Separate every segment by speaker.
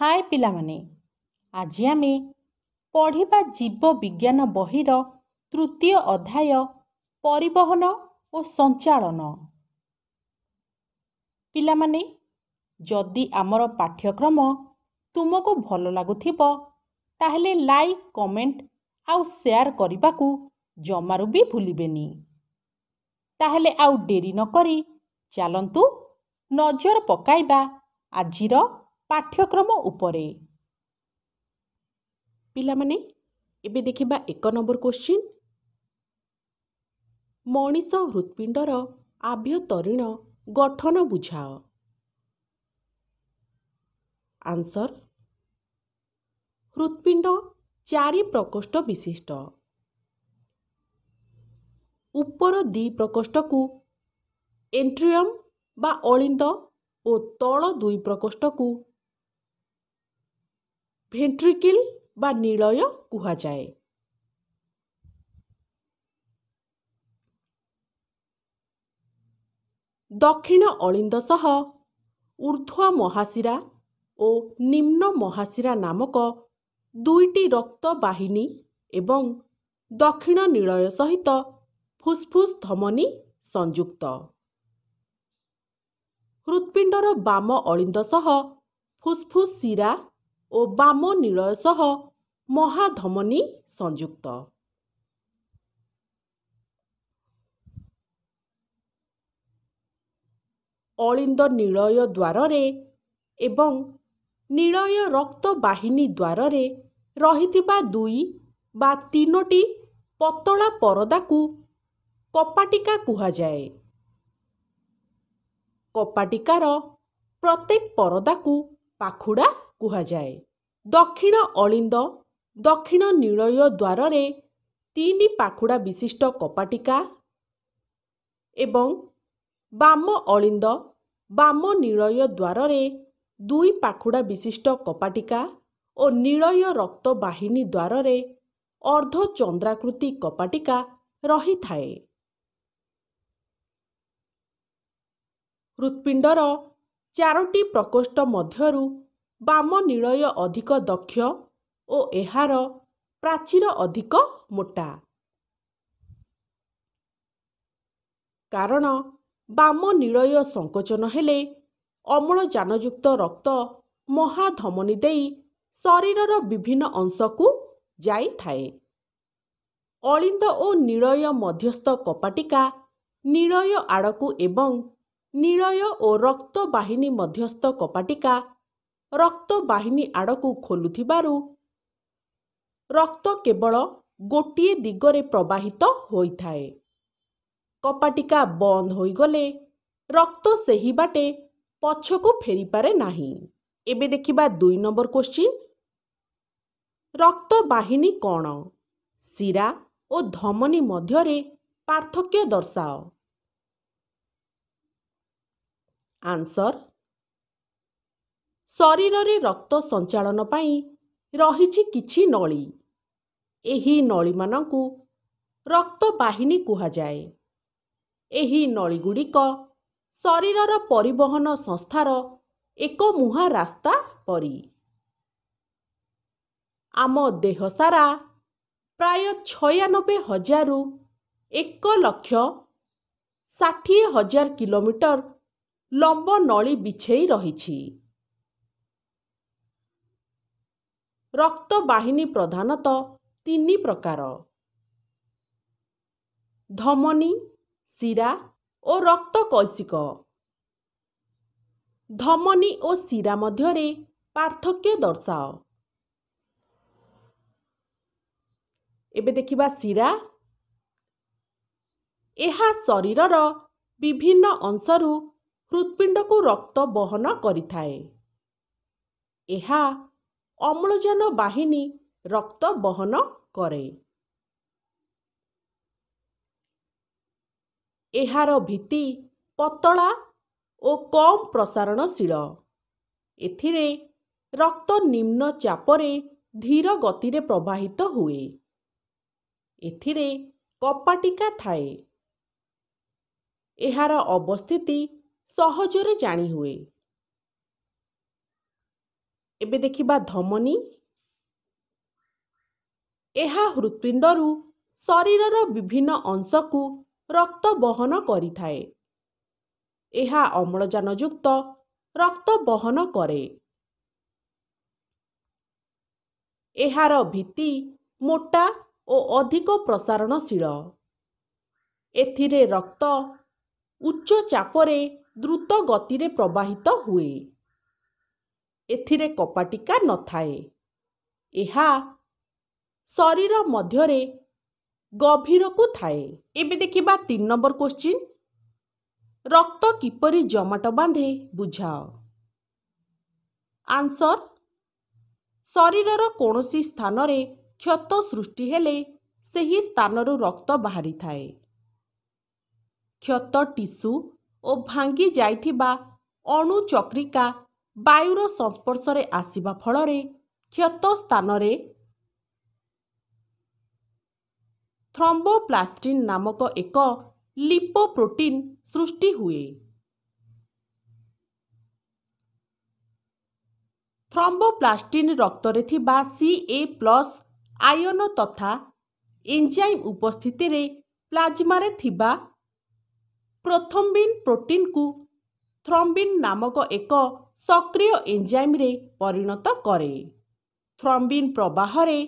Speaker 1: ହାଏ ପିଲାମାନେ ଆଜି ଆମେ ପଢ଼ିବା ଜୀବ ବିଜ୍ଞାନ ବହିର ତୃତୀୟ ଅଧ୍ୟାୟ ପରିବହନ ଓ ସଞ୍ଚାଳନ ପିଲାମାନେ ଯଦି ଆମର ପାଠ୍ୟକ୍ରମ ତୁମକୁ ଭଲ ଲାଗୁଥିବ ତାହେଲେ ଲାଇକ୍ କମେଣ୍ଟ ଆଉ ସେୟାର କରିବାକୁ ଜମାରୁ ବି ଭୁଲିବେନି ତାହେଲେ ଆଉ ଡେରି ନକରି ଚାଲନ୍ତୁ ନଜର ପକାଇବା ଆଜିର ପାଠ୍ୟକ୍ରମ ଉପରେ ପିଲାମାନେ ଏବେ ଦେଖିବା ଏକ ନମ୍ବର କ୍ୱେଶ୍ଚିନ୍ ମଣିଷ ହୃତ୍ପିଣ୍ଡର ଆଭ୍ୟନ୍ତରୀଣ ଗଠନ ବୁଝାଅ ଆନ୍ସର୍ ହୃତ୍ପିଣ୍ଡ ଚାରି ପ୍ରକୋଷ୍ଠ ବିଶିଷ୍ଟ ଉପର ଦୁଇ ପ୍ରକୋଷ୍ଠକୁ ଏଣ୍ଟ୍ରିୟମ୍ ବା ଅଳିନ୍ଦ ଓ ତଳ ଦୁଇ ପ୍ରକୋଷ୍ଠକୁ ଭେଣ୍ଟ୍ରିକିଲ୍ ବା ନିଳୟ କୁହାଯାଏ ଦକ୍ଷିଣ ଅଳିନ୍ଦ ସହ ଉର୍ଦ୍ଧ୍ୱ ମହାଶିରା ଓ ନିମ୍ନ ମହାଶିରା ନାମକ ଦୁଇଟି ରକ୍ତ ବାହିନୀ ଏବଂ ଦକ୍ଷିଣ ନିଳୟ ସହିତ ଫୁସ୍ଫୁସ୍ ଧମନୀ ସଂଯୁକ୍ତ ହୃତ୍ପିଣ୍ଡର ବାମ ଅଳିନ୍ଦ ସହ ଫୁସ୍ଫୁସ୍ ଶିରା ଓ ବାମ ନୀଳୟ ସହ ମହାଧମନୀ ସଂଯୁକ୍ତ ଅଳିନ୍ଦ ନୀଳୟ ଦ୍ୱାରରେ ଏବଂ ନୀଳୟ ବାହିନୀ ଦ୍ୱାରରେ ରହିଥିବା ଦୁଇ ବା ତିନୋଟି ପତଳା ପରଦାକୁ କପାଟିକା କୁହାଯାଏ କପାଟିକାର ପ୍ରତ୍ୟେକ ପରଦାକୁ ପାଖୁଡ଼ା କୁହାଯାଏ ଦକ୍ଷିଣ ଅଳିନ୍ଦ ଦକ୍ଷିଣ ନିଳୟ ଦ୍ୱାରରେ ତିନି ପାଖୁଡ଼ା ବିଶିଷ୍ଟ କପାଟିକା ଏବଂ ବାମ ଅଳିନ୍ଦ ବାମ ନିଳୟ ଦ୍ୱାରରେ ଦୁଇ ପାଖୁଡ଼ା ବିଶିଷ୍ଟ କପାଟିକା ଓ ନିଳୟ ରକ୍ତବାହିନୀ ଦ୍ୱାରରେ ଅର୍ଦ୍ଧଚନ୍ଦ୍ରାକୃତି କପାଟିକା ରହିଥାଏ ହୃତ୍ପିଣ୍ଡର ଚାରୋଟି ପ୍ରକୋଷ୍ଠ ମଧ୍ୟରୁ ବାମ ନିଳୟ ଅଧିକ ଦକ୍ଷ ଓ ଏହାର ପ୍ରାଚୀର ଅଧିକ ମୋଟା କାରଣ ବାମ ନିଳୟ ସଂକୋଚନ ହେଲେ ଅମ୍ଳଜାନଯୁକ୍ତ ରକ୍ତ ମହାଧମନୀ ଦେଇ ଶରୀରର ବିଭିନ୍ନ ଅଂଶକୁ ଯାଇଥାଏ ଅଳିନ୍ଦ ଓ ନିଳୟ ମଧ୍ୟସ୍ଥ କପାଟିକା ନିଳୟ ଆଡ଼କୁ ଏବଂ ନିଳୟ ଓ ରକ୍ତବାହିନୀ ମଧ୍ୟସ୍ଥ କପାଟିକା ରକ୍ତ ବାହିନୀ ଆଡ଼କୁ ଖୋଲୁଥିବାରୁ ରକ୍ତ କେବଳ ଗୋଟିଏ ଦିଗରେ ପ୍ରବାହିତ ହୋଇଥାଏ କପାଟିକା ବନ୍ଦ ହୋଇଗଲେ ରକ୍ତ ସେହି ବାଟେ ପଛକୁ ଫେରିପାରେ ନାହିଁ ଏବେ ଦେଖିବା ଦୁଇ ନମ୍ବର କୋଶ୍ଚିନ୍ ବାହିନୀ କ'ଣ ଶିରା ଓ ଧମନୀ ମଧ୍ୟରେ ପାର୍ଥକ୍ୟ ଦର୍ଶାଅ ଆନ୍ସର୍ ଶରୀରରେ ରକ୍ତ ସଞ୍ଚାଳନ ପାଇଁ ରହିଛି କିଛି ନଳୀ ଏହି ନଳୀମାନଙ୍କୁ ରକ୍ତବାହିନୀ କୁହାଯାଏ ଏହି ନଳୀଗୁଡ଼ିକ ଶରୀରର ପରିବହନ ସଂସ୍ଥାର ଏକ ମୁହାଁ ରାସ୍ତା ପରି ଆମ ଦେହ ସାରା ପ୍ରାୟ ଛୟାନବେ ହଜାରରୁ ଏକ ଲକ୍ଷ ଷାଠିଏ ହଜାର କିଲୋମିଟର ଲମ୍ବ ନଳୀ ବିଛେଇ ରହିଛି ରକ୍ତବାହିନୀ ପ୍ରଧାନତଃ ତିନି ପ୍ରକାର ଧମନୀ ଶିରା ଓ ରକ୍ତକୈଶିକ ଧମନୀ ଓ ଶିରା ମଧ୍ୟରେ ପାର୍ଥକ୍ୟ ଦର୍ଶାଅ ଏବେ ଦେଖିବା ଶିରା ଏହା ଶରୀରର ବିଭିନ୍ନ ଅଂଶରୁ ହୃତ୍ପିଣ୍ଡକୁ ରକ୍ତ ବହନ କରିଥାଏ ଏହା অম্লজান বাহিনী রক্ত বহন করে এর ভিত্তি পতলা ও কম প্রসারণশীল এথিরে রক্ত নিম্ন চাপরে ধীর গতিরে প্রবাহিত হুয়ে এথিরে কপাটিকা থাকে এর অবস্থিতি সহজরে জাণি হুয়ে ଏବେ ଦେଖିବା ଧମନୀ ଏହା ହୃତ୍ପିଣ୍ଡରୁ ଶରୀରର ବିଭିନ୍ନ ଅଂଶକୁ ରକ୍ତ ବହନ କରିଥାଏ ଏହା ଅମ୍ଳଜାନଯୁକ୍ତ ରକ୍ତ ବହନ କରେ ଏହାର ଭିତ୍ତି ମୋଟା ଓ ଅଧିକ ପ୍ରସାରଣଶୀଳ ଏଥିରେ ରକ୍ତ ଉଚ୍ଚ ଚାପରେ ଦ୍ରୁତ ଗତିରେ ପ୍ରବାହିତ ହୁଏ ଏଥିରେ କପାଟିକା ନଥାଏ ଏହା ଶରୀର ମଧ୍ୟରେ ଗଭୀରକୁ ଥାଏ ଏବେ ଦେଖିବା ତିନି ନମ୍ବର କୋଶ୍ଚିନ୍ ରକ୍ତ କିପରି ଜମାଟ ବାନ୍ଧେ ବୁଝାଅ ଆନ୍ସର ଶରୀରର କୌଣସି ସ୍ଥାନରେ କ୍ଷତ ସୃଷ୍ଟି ହେଲେ ସେହି ସ୍ଥାନରୁ ରକ୍ତ ବାହାରିଥାଏ କ୍ଷତ ଟିସୁ ଓ ଭାଙ୍ଗି ଯାଇଥିବା ଅଣୁଚକ୍ରିକା ବାୟୁର ସଂସ୍ପର୍ଶରେ ଆସିବା ଫଳରେ କ୍ଷତ ସ୍ଥାନରେ ଥ୍ରମ୍ବୋପ୍ଲାଷ୍ଟିନ୍ ନାମକ ଏକ ଲିପୋପ୍ରୋଟିନ୍ ସୃଷ୍ଟି ହୁଏ ଥ୍ରମ୍ବୋପ୍ଲାଷ୍ଟିନ୍ ରକ୍ତରେ ଥିବା ସି ଏ ପ୍ଲସ୍ ଆୟନ ତଥା ଏଞ୍ଜାଇମ୍ ଉପସ୍ଥିତିରେ ପ୍ଲାଜମାରେ ଥିବା ପ୍ରଥମ୍ବିନ୍ ପ୍ରୋଟିନ୍କୁ ଥ୍ରମ୍ବିନ୍ ନାମକ ଏକ ସକ୍ରିୟ ଏଞ୍ଜାଇମ୍ରେ ପରିଣତ କରେ ଥ୍ରମ୍ବିନ୍ ପ୍ରବାହରେ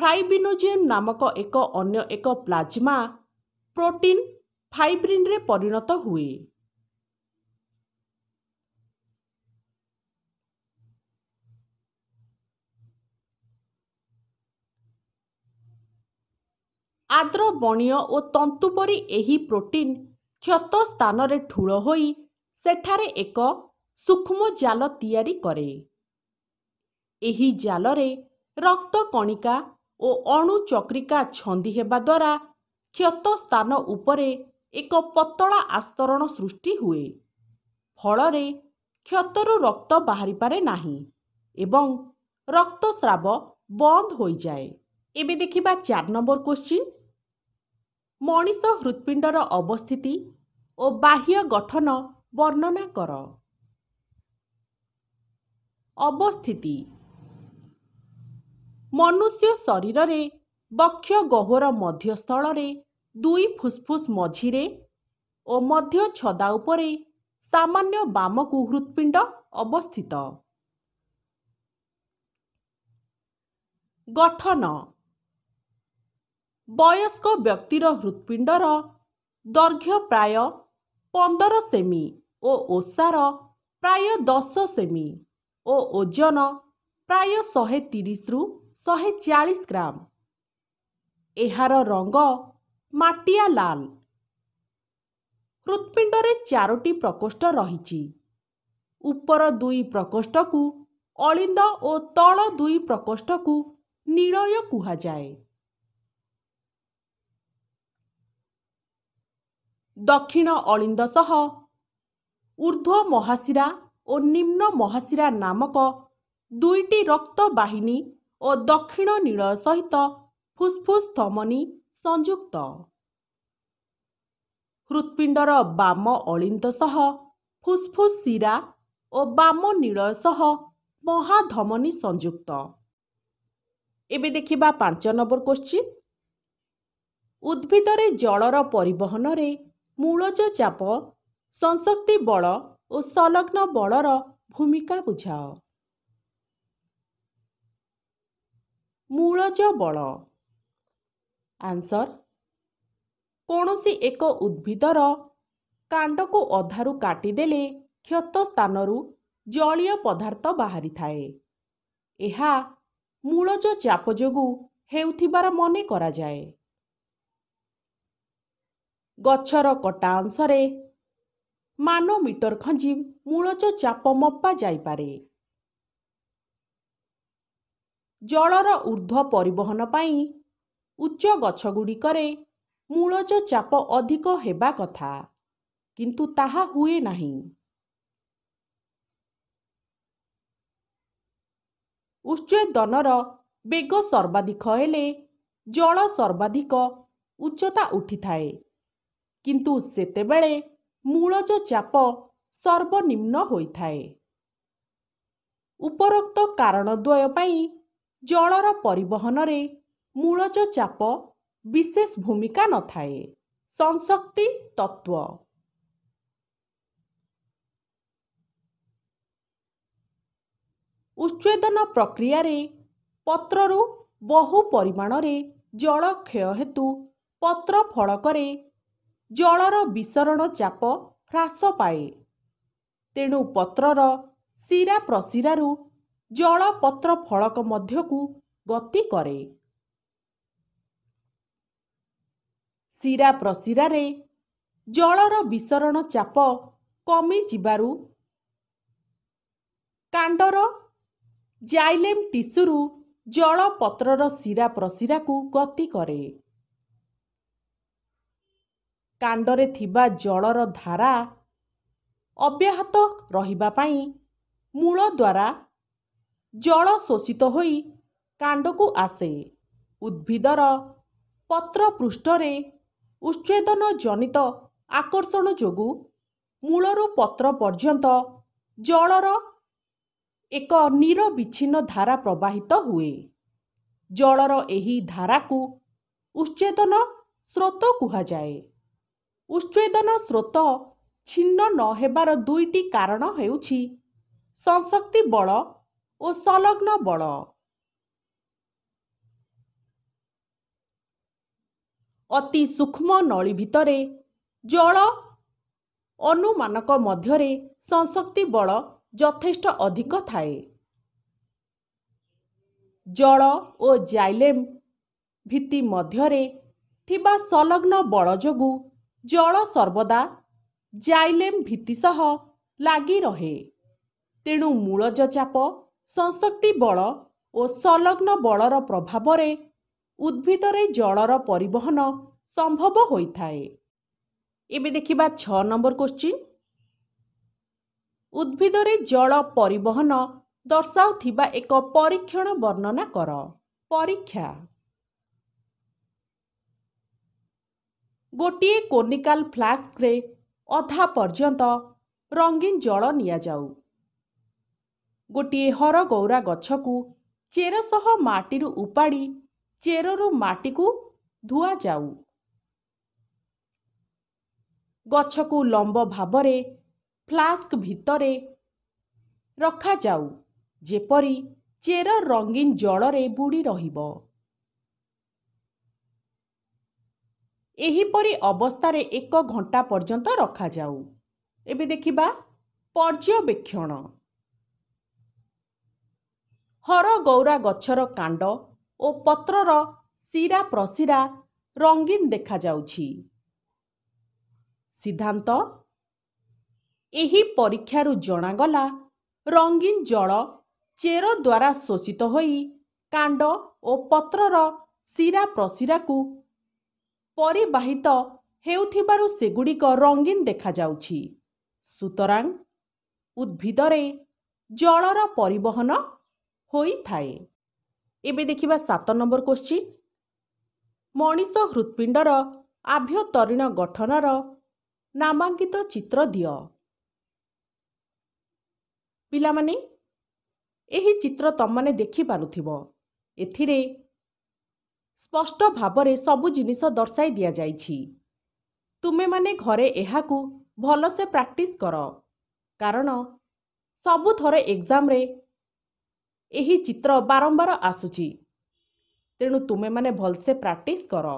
Speaker 1: ଫ୍ରାଇବିନୋଜେନ୍ ନାମକ ଏକ ଅନ୍ୟ ଏକ ପ୍ଲାଜମା ପ୍ରୋଟିନ୍ ଫାଇବ୍ରିନ୍ରେ ପରିଣତ ହୁଏ ଆଦ୍ର ବଣିୟ ଓ ତନ୍ତୁ ପରି ଏହି ପ୍ରୋଟିନ୍ କ୍ଷତ ସ୍ଥାନରେ ଠୁଳ ହୋଇ ସେଠାରେ ଏକ ସୂକ୍ଷ୍ମ ଜାଲ ତିଆରି କରେ ଏହି ଜାଲରେ ରକ୍ତ କଣିକା ଓ ଅଣୁଚକ୍ରିକା ଛନ୍ଦି ହେବା ଦ୍ୱାରା କ୍ଷତ ସ୍ଥାନ ଉପରେ ଏକ ପତଳା ଆସ୍ତରଣ ସୃଷ୍ଟି ହୁଏ ଫଳରେ କ୍ଷତରୁ ରକ୍ତ ବାହାରିପାରେ ନାହିଁ ଏବଂ ରକ୍ତସ୍ରାବ ବନ୍ଦ ହୋଇଯାଏ ଏବେ ଦେଖିବା ଚାରି ନମ୍ବର କୋଶ୍ଚିନ୍ ମଣିଷ ହୃତ୍ପିଣ୍ଡର ଅବସ୍ଥିତି ଓ ବାହ୍ୟ ଗଠନ ବର୍ଣ୍ଣନା କର ଅବସ୍ଥିତି ମନୁଷ୍ୟ ଶରୀରରେ ବକ୍ଷ ଗହ୍ୱର ମଧ୍ୟସ୍ଥଳରେ ଦୁଇ ଫୁସ୍ଫୁସ୍ ମଝିରେ ଓ ମଧ୍ୟ ଛଦା ଉପରେ ସାମାନ୍ୟ ବାମକୁ ହୃତ୍ପିଣ୍ଡ ଅବସ୍ଥିତ ଗଠନ ବୟସ୍କ ବ୍ୟକ୍ତିର ହୃତ୍ପିଣ୍ଡର ଦୈର୍ଘ୍ୟ ପ୍ରାୟ ପନ୍ଦର ସେମି ଓ ଓଷାର ପ୍ରାୟ ଦଶ ସେମି ଓ ଓଜନ ପ୍ରାୟ ଶହେ ତିରିଶରୁ ଶହେ ଚାଳିଶ ଗ୍ରାମ ଏହାର ରଙ୍ଗ ମାଟିଆ ଲାଲ ହୃତ୍ପିଣ୍ଡରେ ଚାରୋଟି ପ୍ରକୋଷ୍ଠ ରହିଛି ଉପର ଦୁଇ ପ୍ରକୋଷ୍ଠକୁ ଅଳିନ୍ଦ ଓ ତଳ ଦୁଇ ପ୍ରକୋଷ୍ଠକୁ ନିଳୟ କୁହାଯାଏ ଦକ୍ଷିଣ ଅଳିନ୍ଦ ସହ ঊর্ধ্ব মহাশিরা ও নিম্ন মহাশিরা নামক দুইটি রক্ত বাহিনী ও দক্ষিণ নীলয় সহিত ফুসফুস ধমনি সংযুক্ত হৃৎপিণ্ডর বাম অলিন্দ সহ ফুসফুস শিরা ও বাম নীলয় সহ মহাধমনি সংযুক্ত এবে দেখিবা পাঁচ নম্বর কোশ্চিন উদ্ভিদরে জলর পরিবহনরে মূলজ চাপ ସଂଶକ୍ତି ବଳ ଓ ସଂଲଗ୍ନ ବଳର ଭୂମିକା ବୁଝାଅ ମୂଳଜ ବଳ ଆନ୍ସର୍ କୌଣସି ଏକ ଉଦ୍ଭିଦର କାଣ୍ଡକୁ ଅଧାରୁ କାଟିଦେଲେ କ୍ଷତ ସ୍ଥାନରୁ ଜଳୀୟ ପଦାର୍ଥ ବାହାରିଥାଏ ଏହା ମୂଳଜ ଚାପ ଯୋଗୁଁ ହେଉଥିବାର ମନେ କରାଯାଏ ଗଛର କଟା ଅଂଶରେ ମାନୋମିଟର ଖଞ୍ଜି ମୂଳଚ ଚାପ ମପା ଯାଇପାରେ ଜଳର ଉର୍ଦ୍ଧ୍ୱ ପରିବହନ ପାଇଁ ଉଚ୍ଚ ଗଛଗୁଡ଼ିକରେ ମୂଳଚ ଚାପ ଅଧିକ ହେବା କଥା କିନ୍ତୁ ତାହା ହୁଏ ନାହିଁ ଉଚ୍ଚଦନର ବେଗ ସର୍ବାଧିକ ହେଲେ ଜଳ ସର୍ବାଧିକ ଉଚ୍ଚତା ଉଠିଥାଏ କିନ୍ତୁ ସେତେବେଳେ ମୂଳଜ ଚାପ ସର୍ବନିମ୍ନ ହୋଇଥାଏ ଉପରୋକ୍ତ କାରଣ ଦ୍ୱୟ ପାଇଁ ଜଳର ପରିବହନରେ ମୂଳଜ ଚାପ ବିଶେଷ ଭୂମିକା ନଥାଏ ସଂଶକ୍ତି ତତ୍ଵ ଉଚ୍ଛେଦନ ପ୍ରକ୍ରିୟାରେ ପତ୍ରରୁ ବହୁ ପରିମାଣରେ ଜଳକ୍ଷୟ ହେତୁ ପତ୍ର ଫଳକରେ ଜଳର ବିସରଣ ଚାପ ହ୍ରାସ ପାଏ ତେଣୁ ପତ୍ରର ଶିରା ପ୍ରଶିରାରୁ ଜଳପତ୍ର ଫଳକ ମଧ୍ୟକୁ ଗତି କରେ ଶିରା ପ୍ରଶିରାରେ ଜଳର ବିସରଣ ଚାପ କମିଯିବାରୁ କାଣ୍ଡର ଜାଇଲେମ୍ ଟିସୁରୁ ଜଳପତ୍ରର ଶିରା ପ୍ରଶିରାକୁ ଗତି କରେ କାଣ୍ଡରେ ଥିବା ଜଳର ଧାରା ଅବ୍ୟାହତ ରହିବା ପାଇଁ ମୂଳ ଦ୍ୱାରା ଜଳ ଶୋଷିତ ହୋଇ କାଣ୍ଡକୁ ଆସେ ଉଦ୍ଭିଦର ପତ୍ର ପୃଷ୍ଠରେ ଉଚ୍ଛେଦନ ଜନିତ ଆକର୍ଷଣ ଯୋଗୁଁ ମୂଳରୁ ପତ୍ର ପର୍ଯ୍ୟନ୍ତ ଜଳର ଏକ ନିରବିଚ୍ଛିନ୍ନ ଧାରା ପ୍ରବାହିତ ହୁଏ ଜଳର ଏହି ଧାରାକୁ ଉଚ୍ଛେଦନ ସ୍ରୋତ କୁହାଯାଏ ଉଚ୍ଛେଦନ ସ୍ରୋତ ଛିନ୍ନ ନ ହେବାର ଦୁଇଟି କାରଣ ହେଉଛି ସଂଶକ୍ତି ବଳ ଓ ସଂଲଗ୍ନ ବଳ ଅତି ସୂକ୍ଷ୍ମ ନଳୀ ଭିତରେ ଜଳ ଅନୁମାନଙ୍କ ମଧ୍ୟରେ ସଂଶକ୍ତି ବଳ ଯଥେଷ୍ଟ ଅଧିକ ଥାଏ ଜଳ ଓ ଜାଇଲେମ୍ ଭିତ୍ତି ମଧ୍ୟରେ ଥିବା ସଂଲଗ୍ନ ବଳ ଯୋଗୁଁ ଜଳ ସର୍ବଦା ଜାଇଲେମ୍ ଭିତ୍ତି ସହ ଲାଗି ରହେ ତେଣୁ ମୂଳ ଜଚାପ ସଂଶକ୍ତି ବଳ ଓ ସଂଲଗ୍ନ ବଳର ପ୍ରଭାବରେ ଉଦ୍ଭିଦରେ ଜଳର ପରିବହନ ସମ୍ଭବ ହୋଇଥାଏ ଏବେ ଦେଖିବା ଛଅ ନମ୍ବର କ୍ୱଶ୍ଚିନ୍ ଉଦ୍ଭିଦରେ ଜଳ ପରିବହନ ଦର୍ଶାଉଥିବା ଏକ ପରୀକ୍ଷଣ ବର୍ଣ୍ଣନା କର ପରୀକ୍ଷା ଗୋଟିଏ କୋନିକାଲ ଫ୍ଲାସ୍କରେ ଅଧା ପର୍ଯ୍ୟନ୍ତ ରଙ୍ଗୀନ ଜଳ ନିଆଯାଉ ଗୋଟିଏ ହରଗୌରା ଗଛକୁ ଚେର ସହ ମାଟିରୁ ଉପାଡ଼ି ଚେରରୁ ମାଟିକୁ ଧୁଆଯାଉ ଗଛକୁ ଲମ୍ବ ଭାବରେ ଫ୍ଲାସ୍କ ଭିତରେ ରଖାଯାଉ ଯେପରି ଚେର ରଙ୍ଗୀନ ଜଳରେ ବୁଡ଼ି ରହିବ ଏହିପରି ଅବସ୍ଥାରେ ଏକ ଘଣ୍ଟା ପର୍ଯ୍ୟନ୍ତ ରଖାଯାଉ ଏବେ ଦେଖିବା ପର୍ଯ୍ୟବେକ୍ଷଣ ହରଗୌରା ଗଛର କାଣ୍ଡ ଓ ପତ୍ରର ସିରା ପ୍ରସିରା ରଙ୍ଗୀନ ଦେଖାଯାଉଛି ସିଦ୍ଧାନ୍ତ ଏହି ପରୀକ୍ଷାରୁ ଜଣାଗଲା ରଙ୍ଗୀନ ଜଳ ଚେର ଦ୍ୱାରା ଶୋଷିତ ହୋଇ କାଣ୍ଡ ଓ ପତ୍ରର ସିରା ପ୍ରସିରାକୁ ପରିବାହିତ ହେଉଥିବାରୁ ସେଗୁଡ଼ିକ ରଙ୍ଗୀନ ଦେଖାଯାଉଛି ସୁତରାଂ ଉଦ୍ଭିଦରେ ଜଳର ପରିବହନ ହୋଇଥାଏ ଏବେ ଦେଖିବା ସାତ ନମ୍ବର କ୍ୱଶ୍ଚିନ୍ ମଣିଷ ହୃତ୍ପିଣ୍ଡର ଆଭ୍ୟନ୍ତରୀଣ ଗଠନର ନାମାଙ୍କିତ ଚିତ୍ର ଦିଅ ପିଲାମାନେ ଏହି ଚିତ୍ର ତମମାନେ ଦେଖିପାରୁଥିବ ଏଥିରେ ସ୍ପଷ୍ଟ ଭାବରେ ସବୁ ଜିନିଷ ଦର୍ଶାଇ ଦିଆଯାଇଛି ତୁମେମାନେ ଘରେ ଏହାକୁ ଭଲସେ ପ୍ରାକ୍ଟିସ୍ କର କାରଣ ସବୁଥର ଏକ୍ଜାମ୍ରେ ଏହି ଚିତ୍ର ବାରମ୍ବାର ଆସୁଛି ତେଣୁ ତୁମେମାନେ ଭଲସେ ପ୍ରାକ୍ଟିସ୍ କର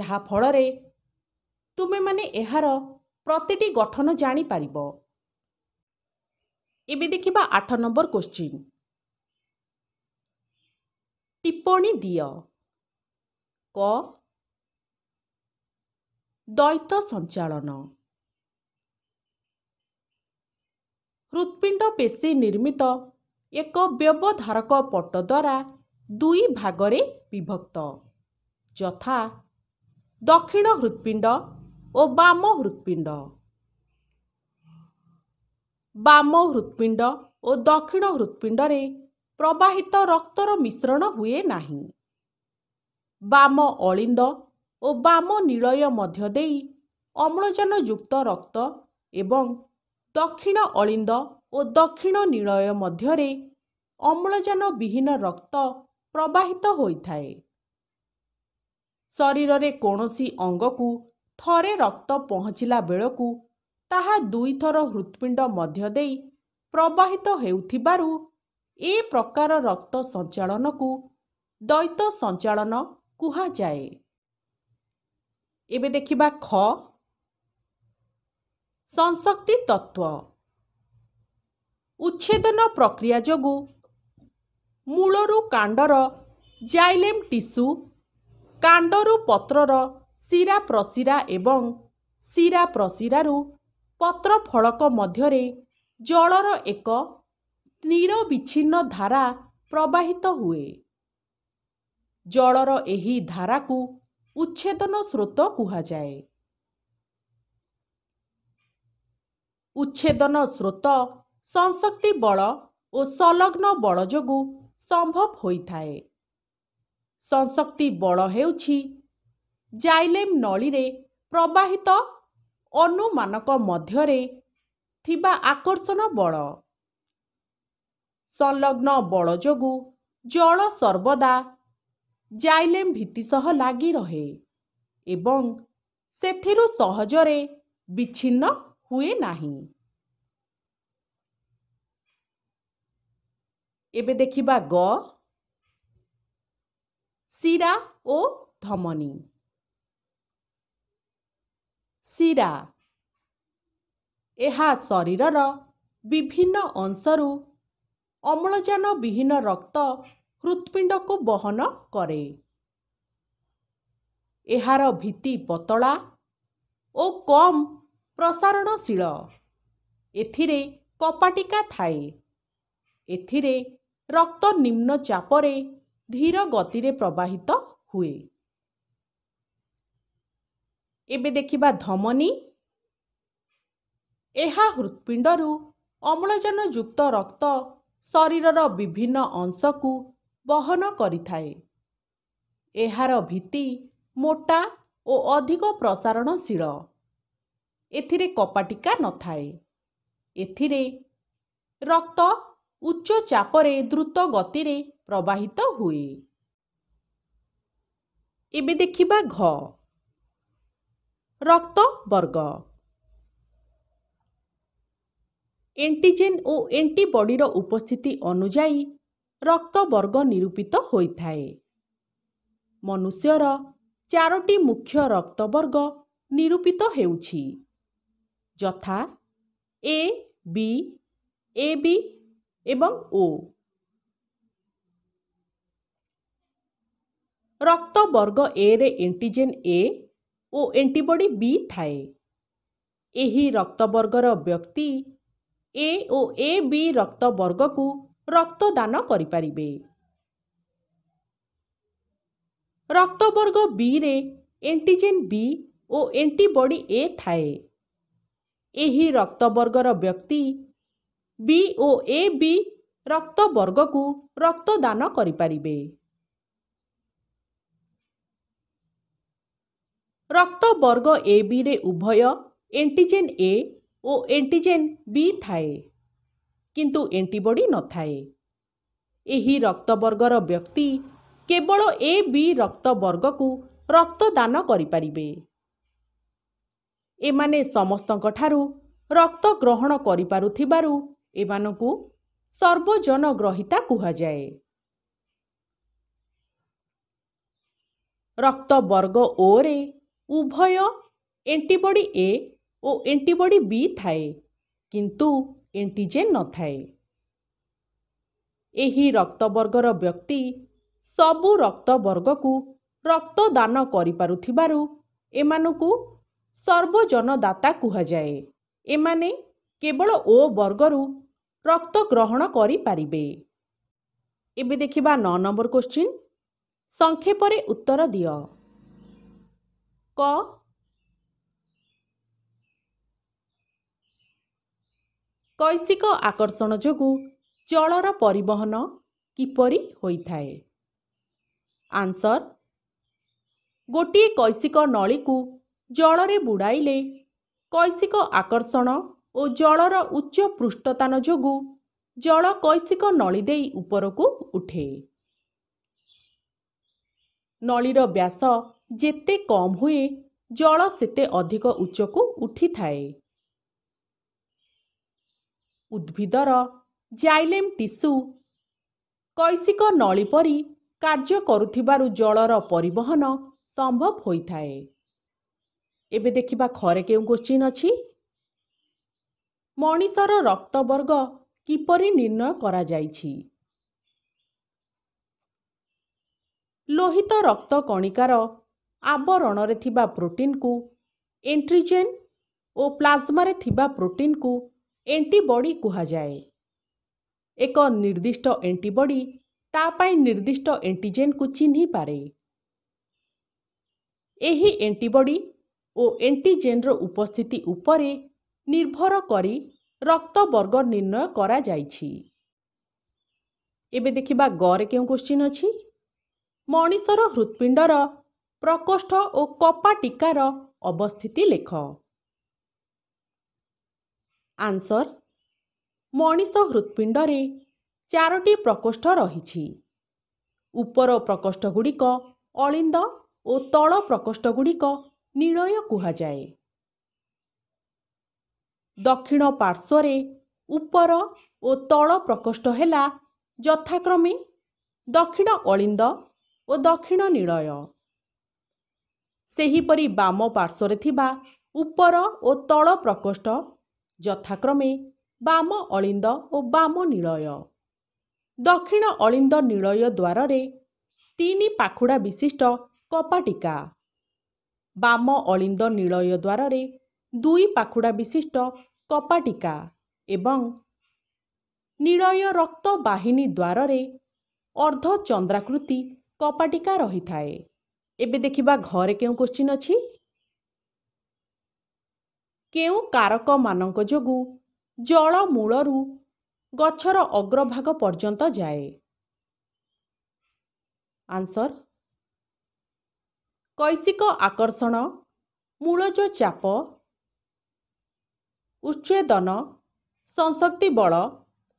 Speaker 1: ଯାହାଫଳରେ ତୁମେମାନେ ଏହାର ପ୍ରତିଟି ଗଠନ ଜାଣିପାରିବ ଏବେ ଦେଖିବା ଆଠ ନମ୍ବର କୋଶ୍ଚିନ୍ টিপ্পণী দিয় କ ଦୈତ ସଞ୍ଚାଳନ ହୃତ୍ପିଣ୍ଡ ପେଶୀ ନିର୍ମିତ ଏକ ବ୍ୟବଧାରକ ପଟ ଦ୍ୱାରା ଦୁଇ ଭାଗରେ ବିଭକ୍ତ ଯଥା ଦକ୍ଷିଣ ହୃତ୍ପିଣ୍ଡ ଓ ବାମ ହୃତ୍ପିଣ୍ଡ ବାମ ହୃତ୍ପିଣ୍ଡ ଓ ଦକ୍ଷିଣ ହୃତ୍ପିଣ୍ଡରେ ପ୍ରବାହିତ ରକ୍ତର ମିଶ୍ରଣ ହୁଏ ନାହିଁ ବାମ ଅଳିନ୍ଦ ଓ ବାମ ନୀଳୟ ମଧ୍ୟ ଦେଇ ଅମ୍ଳଜାନ ଯୁକ୍ତ ରକ୍ତ ଏବଂ ଦକ୍ଷିଣ ଅଳିନ୍ଦ ଓ ଦକ୍ଷିଣ ନିଳୟ ମଧ୍ୟରେ ଅମ୍ଳଜାନ ବିହୀନ ରକ୍ତ ପ୍ରବାହିତ ହୋଇଥାଏ ଶରୀରରେ କୌଣସି ଅଙ୍ଗକୁ ଥରେ ରକ୍ତ ପହଞ୍ଚିଲା ବେଳକୁ ତାହା ଦୁଇଥର ହୃତ୍ପିଣ୍ଡ ମଧ୍ୟ ଦେଇ ପ୍ରବାହିତ ହେଉଥିବାରୁ ଏ ପ୍ରକାର ରକ୍ତ ସଞ୍ଚାଳନକୁ ଦ୍ୱୈତ ସଞ୍ଚାଳନ କୁହାଯାଏ ଏବେ ଦେଖିବା ଖ ସଂଶକ୍ତି ତତ୍ଵ ଉଚ୍ଛେଦନ ପ୍ରକ୍ରିୟା ଯୋଗୁଁ ମୂଳରୁ କାଣ୍ଡର ଜାଇଲେମ୍ ଟିସୁ କାଣ୍ଡରୁ ପତ୍ରର ଶିରା ପ୍ରଶିରା ଏବଂ ଶିରା ପ୍ରଶିରାରୁ ପତ୍ର ଫଳକ ମଧ୍ୟରେ ଜଳର ଏକ ନିରବିଚ୍ଛିନ୍ନ ଧାରା ପ୍ରବାହିତ ହୁଏ ଜଳର ଏହି ଧାରାକୁ ଉଚ୍ଛେଦନ ସ୍ରୋତ କୁହାଯାଏ ଉଚ୍ଛେଦନ ସ୍ରୋତ ସଂଶକ୍ତି ବଳ ଓ ସଂଲଗ୍ନ ବଳ ଯୋଗୁଁ ସମ୍ଭବ ହୋଇଥାଏ ସଂଶକ୍ତି ବଳ ହେଉଛି ଜାଇଲେମ୍ ନଳୀରେ ପ୍ରବାହିତ ଅନୁମାନଙ୍କ ମଧ୍ୟରେ ଥିବା ଆକର୍ଷଣ ବଳ ସଂଲଗ୍ନ ବଳ ଯୋଗୁଁ ଜଳ ସର୍ବଦା ଜାଇଲେମ୍ ଭୀତି ସହ ଲାଗି ରହେ ଏବଂ ସେଥିରୁ ସହଜରେ ବିଚ୍ଛିନ୍ନ ହୁଏ ନାହିଁ ଏବେ ଦେଖିବା ଗ ଶିରା ଓ ଧମନୀ ଶିରା ଏହା ଶରୀରର ବିଭିନ୍ନ ଅଂଶରୁ ଅମ୍ଳଜାନ ବିହୀନ ରକ୍ତ ହୃତ୍ପିଣ୍ଡକୁ ବହନ କରେ ଏହାର ଭିତ୍ତି ପତଳା ଓ କମ୍ ପ୍ରସାରଣଶୀଳ ଏଥିରେ କପାଟିକା ଥାଏ ଏଥିରେ ରକ୍ତ ନିମ୍ନ ଚାପରେ ଧୀର ଗତିରେ ପ୍ରବାହିତ ହୁଏ ଏବେ ଦେଖିବା ଧମନୀ ଏହା ହୃତ୍ପିଣ୍ଡରୁ ଅମ୍ଳଜାନଯୁକ୍ତ ରକ୍ତ ଶରୀରର ବିଭିନ୍ନ ଅଂଶକୁ ବହନ କରିଥାଏ ଏହାର ଭିତ୍ତି ମୋଟା ଓ ଅଧିକ ପ୍ରସାରଣଶୀଳ ଏଥିରେ କପାଟିକା ନଥାଏ ଏଥିରେ ରକ୍ତ ଉଚ୍ଚ ଚାପରେ ଦ୍ରୁତ ଗତିରେ ପ୍ରବାହିତ ହୁଏ ଏବେ ଦେଖିବା ଘ ରକ୍ତ ବର୍ଗ ଏଣ୍ଟିଜେନ୍ ଓ ଏଣ୍ଟିବଡିର ଉପସ୍ଥିତି ଅନୁଯାୟୀ ରକ୍ତବର୍ଗ ନିରୂପିତ ହୋଇଥାଏ ମନୁଷ୍ୟର ଚାରୋଟି ମୁଖ୍ୟ ରକ୍ତବର୍ଗ ନିରୂପିତ ହେଉଛି ଯଥା ଏ ବି ଏ ବି ଏବଂ ଓ ରକ୍ତବର୍ଗ ଏରେ ଏଣ୍ଟିଜେନ୍ ଏ ଓ ଏଣ୍ଟିବଡି ବି ଥାଏ ଏହି ରକ୍ତବର୍ଗର ବ୍ୟକ୍ତି ଏ ଓ ଏ ବି ରକ୍ତବର୍ଗକୁ ରକ୍ତଦାନ କରିପାରିବେ ରକ୍ତବର୍ଗ ବିରେ ଏଣ୍ଟିଜେନ୍ ବି ଓ ଏଣ୍ଟିବଡି ଏ ଥାଏ ଏହି ରକ୍ତବର୍ଗର ବ୍ୟକ୍ତି ବି ଓ ଏ ବି ରକ୍ତବର୍ଗକୁ ରକ୍ତଦାନ କରିପାରିବେ ରକ୍ତବର୍ଗ ଏ ବିରେ ଉଭୟ ଏଣ୍ଟିଜେନ୍ ଏ ଓ ଏଣ୍ଟିଜେନ୍ ବି ଥାଏ କିନ୍ତୁ ଏଣ୍ଟିବଡ଼ି ନଥାଏ ଏହି ରକ୍ତବର୍ଗର ବ୍ୟକ୍ତି କେବଳ ଏ ବି ରକ୍ତବର୍ଗକୁ ରକ୍ତଦାନ କରିପାରିବେ ଏମାନେ ସମସ୍ତଙ୍କଠାରୁ ରକ୍ତ ଗ୍ରହଣ କରିପାରୁଥିବାରୁ ଏମାନଙ୍କୁ ସର୍ବଜନଗ୍ରହିତା କୁହାଯାଏ ରକ୍ତବର୍ଗ ଓରେ ଉଭୟ ଏଣ୍ଟିବଡ଼ି ଏ ଓ ଏଣ୍ଟିବଡ଼ି ବି ଥାଏ କିନ୍ତୁ ଏଣ୍ଟିଜେନ୍ ନଥାଏ ଏହି ରକ୍ତବର୍ଗର ବ୍ୟକ୍ତି ସବୁ ରକ୍ତବର୍ଗକୁ ରକ୍ତଦାନ କରିପାରୁଥିବାରୁ ଏମାନଙ୍କୁ ସର୍ବଜନଦାତା କୁହାଯାଏ ଏମାନେ କେବଳ ଓ ବର୍ଗରୁ ରକ୍ତ ଗ୍ରହଣ କରିପାରିବେ ଏବେ ଦେଖିବା ନଅ ନମ୍ବର କ୍ୱଶ୍ଚିନ୍ ସଂକ୍ଷେପରେ ଉତ୍ତର ଦିଅ କ କୈଶିକ ଆକର୍ଷଣ ଯୋଗୁଁ ଜଳର ପରିବହନ କିପରି ହୋଇଥାଏ ଆନ୍ସର୍ ଗୋଟିଏ କୈଶିକ ନଳୀକୁ ଜଳରେ ବୁଡ଼ାଇଲେ କୈଶିକ ଆକର୍ଷଣ ଓ ଜଳର ଉଚ୍ଚ ପୃଷ୍ଠତାନ ଯୋଗୁଁ ଜଳ କୈଶିକ ନଳୀ ଦେଇ ଉପରକୁ ଉଠେ ନଳୀର ବ୍ୟାସ ଯେତେ କମ୍ ହୁଏ ଜଳ ସେତେ ଅଧିକ ଉଚ୍ଚକୁ ଉଠିଥାଏ ଉଦ୍ଭିଦର ଜାଇଲେମ୍ ଟିସୁ କୈଶିକ ନଳୀ ପରି କାର୍ଯ୍ୟ କରୁଥିବାରୁ ଜଳର ପରିବହନ ସମ୍ଭବ ହୋଇଥାଏ ଏବେ ଦେଖିବା ଖରେ କେଉଁ କୋଶ୍ଚିନ୍ ଅଛି ମଣିଷର ରକ୍ତବର୍ଗ କିପରି ନିର୍ଣ୍ଣୟ କରାଯାଇଛି ଲୋହିତ ରକ୍ତ କଣିକାର ଆବରଣରେ ଥିବା ପ୍ରୋଟିନ୍କୁ ଏଣ୍ଟ୍ରିଜେନ୍ ଓ ପ୍ଲାଜମାରେ ଥିବା ପ୍ରୋଟିନ୍କୁ ଏଣ୍ଟିବଡି କୁହାଯାଏ ଏକ ନିର୍ଦ୍ଦିଷ୍ଟ ଏଣ୍ଟିବଡି ତା ପାଇଁ ନିର୍ଦ୍ଦିଷ୍ଟ ଏଣ୍ଟିଜେନ୍କୁ ଚିହ୍ନିପାରେ ଏହି ଏଣ୍ଟିବଡି ଓ ଏଣ୍ଟିଜେନ୍ର ଉପସ୍ଥିତି ଉପରେ ନିର୍ଭର କରି ରକ୍ତବର୍ଗ ନିର୍ଣ୍ଣୟ କରାଯାଇଛି ଏବେ ଦେଖିବା ଗରେ କେଉଁ କୋଶ୍ଚିନ୍ ଅଛି ମଣିଷର ହୃତ୍ପିଣ୍ଡର ପ୍ରକୋଷ୍ଠ ଓ କପାଟିକାର ଅବସ୍ଥିତି ଲେଖ ଆନ୍ସର୍ ମଣିଷ ହୃତ୍ପିଣ୍ଡରେ ଚାରୋଟି ପ୍ରକୋଷ୍ଠ ରହିଛି ଉପର ପ୍ରକୋଷ୍ଠଗୁଡ଼ିକ ଅଳିନ୍ଦ ଓ ତଳ ପ୍ରକୋଷ୍ଠଗୁଡ଼ିକ ନିଳୟ କୁହାଯାଏ ଦକ୍ଷିଣ ପାର୍ଶ୍ୱରେ ଉପର ଓ ତଳ ପ୍ରକୋଷ୍ଠ ହେଲା ଯଥାକ୍ରମେ ଦକ୍ଷିଣ ଅଳିନ୍ଦ ଓ ଦକ୍ଷିଣ ନିଳୟ ସେହିପରି ବାମ ପାର୍ଶ୍ୱରେ ଥିବା ଉପର ଓ ତଳ ପ୍ରକୋଷ୍ଠ ଯଥାକ୍ରମେ ବାମ ଅଳିନ୍ଦ ଓ ବାମ ନିଳୟ ଦକ୍ଷିଣ ଅଳିନ୍ଦ ନିଳୟ ଦ୍ୱାରରେ ତିନି ପାଖୁଡ଼ା ବିଶିଷ୍ଟ କପାଟିକା ବାମ ଅଳିନ୍ଦ ନିଳୟ ଦ୍ୱାରରେ ଦୁଇ ପାଖୁଡ଼ା ବିଶିଷ୍ଟ କପାଟିକା ଏବଂ ନିଳୟ ରକ୍ତ ବାହିନୀ ଦ୍ୱାରରେ ଅର୍ଦ୍ଧ ଚନ୍ଦ୍ରାକୃତି କପାଟିକା ରହିଥାଏ ଏବେ ଦେଖିବା ଘରେ କେଉଁ କୋଶ୍ଚିନ୍ ଅଛି କେଉଁ କାରକମାନଙ୍କ ଯୋଗୁଁ ଜଳ ମୂଳରୁ ଗଛର ଅଗ୍ରଭାଗ ପର୍ଯ୍ୟନ୍ତ ଯାଏ ଆନ୍ସର କୈଶିକ ଆକର୍ଷଣ ମୂଳଜ ଚାପ ଉଚ୍ଛେଦନ ସଂଶକ୍ତି ବଳ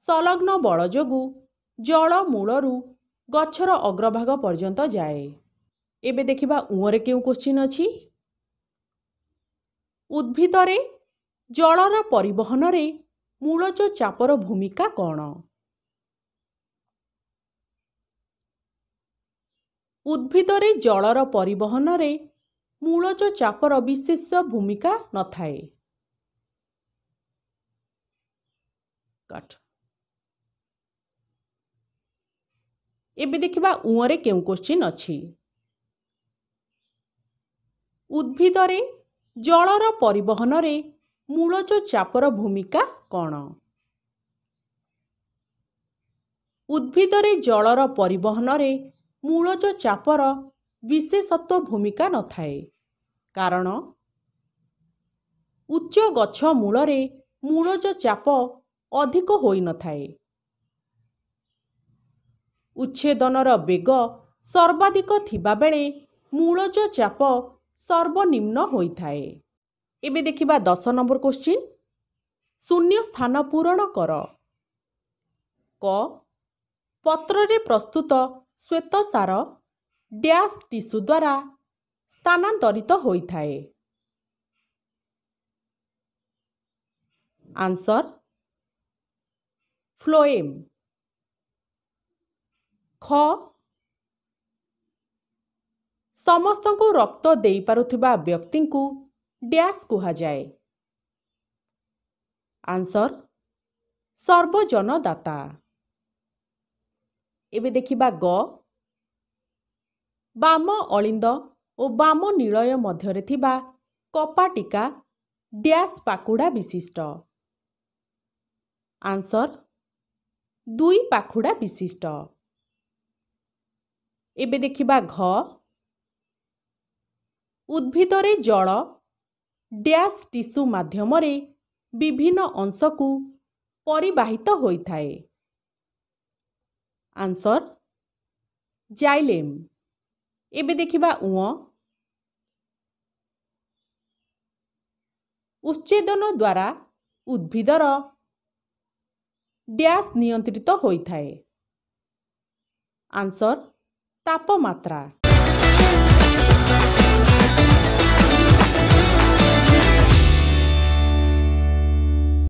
Speaker 1: ସଂଲଗ୍ନ ବଳ ଯୋଗୁଁ ଜଳ ମୂଳରୁ ଗଛର ଅଗ୍ରଭାଗ ପର୍ଯ୍ୟନ୍ତ ଯାଏ ଏବେ ଦେଖିବା ଉଁରେ କେଉଁ କୋଶ୍ଚିନ୍ ଅଛି ଉଦ୍ଭିଦରେ ଜଳର ପରିବହନରେ ମୂଳଜ ଚାପର ଭୂମିକା କ'ଣ ଉଦ୍ଭିଦରେ ଜଳର ପରିବହନରେ ମୂଳଜ ଚାପର ବିଶେଷ ଭୂମିକା ନଥାଏ ଏବେ ଦେଖିବା ଉଁରେ କେଉଁ କୋଶ୍ଚିନ୍ ଅଛି ଉଦ୍ଭିଦରେ ଜଳର ପରିବହନରେ ମୂଳଜ ଚାପର ଭୂମିକା କ'ଣ ଉଦ୍ଭିଦରେ ଜଳର ପରିବହନରେ ମୂଳଜ ଚାପର ବିଶେଷତ୍ୱ ଭୂମିକା ନଥାଏ କାରଣ ଉଚ୍ଚ ଗଛ ମୂଳରେ ମୂଳଜ ଚାପ ଅଧିକ ହୋଇନଥାଏ ଉଚ୍ଛେଦନର ବେଗ ସର୍ବାଧିକ ଥିବାବେଳେ ମୂଳଜ ଚାପ ସର୍ବନିମ୍ନ ହୋଇଥାଏ ଏବେ ଦେଖିବା ଦଶ ନମ୍ବର କୋଶ୍ଚିନ୍ ଶୂନ୍ୟ ସ୍ଥାନ ପୂରଣ କର କ ପତ୍ରରେ ପ୍ରସ୍ତୁତ ଶ୍ୱେତସାର ଡ୍ୟାସ୍ ଟିସୁ ଦ୍ୱାରା ସ୍ଥାନାନ୍ତରିତ ହୋଇଥାଏ ଆନ୍ସର ଫ୍ଲୋଏମ୍ ଖ ସମସ୍ତଙ୍କୁ ରକ୍ତ ଦେଇପାରୁଥିବା ବ୍ୟକ୍ତିଙ୍କୁ ଡ୍ୟାସ୍ କୁହାଯାଏ ଆନ୍ସର ସର୍ବଜନଦାତା ଏବେ ଦେଖିବା ଗ ବାମ ଅଳିନ୍ଦ ଓ ବାମ ନିଳୟ ମଧ୍ୟରେ ଥିବା କପାଟିକା ଡ୍ୟାସ୍ ପାଖୁଡ଼ା ବିଶିଷ୍ଟ ଆନ୍ସର୍ ଦୁଇ ପାଖୁଡ଼ା ବିଶିଷ୍ଟ ଏବେ ଦେଖିବା ଘ ଉଦ୍ଭିଦରେ ଜଳ ଡ୍ୟାସ୍ ଟିସୁ ମାଧ୍ୟମରେ ବିଭିନ୍ନ ଅଂଶକୁ ପରିବାହିତ ହୋଇଥାଏ ଆନ୍ସର୍ ଜାଇଲେମ୍ ଏବେ ଦେଖିବା ଉଅ ଉଚ୍ଛେଦନ ଦ୍ୱାରା ଉଦ୍ଭିଦର ଡ୍ୟାସ୍ ନିୟନ୍ତ୍ରିତ ହୋଇଥାଏ ଆନ୍ସର ତାପମାତ୍ରା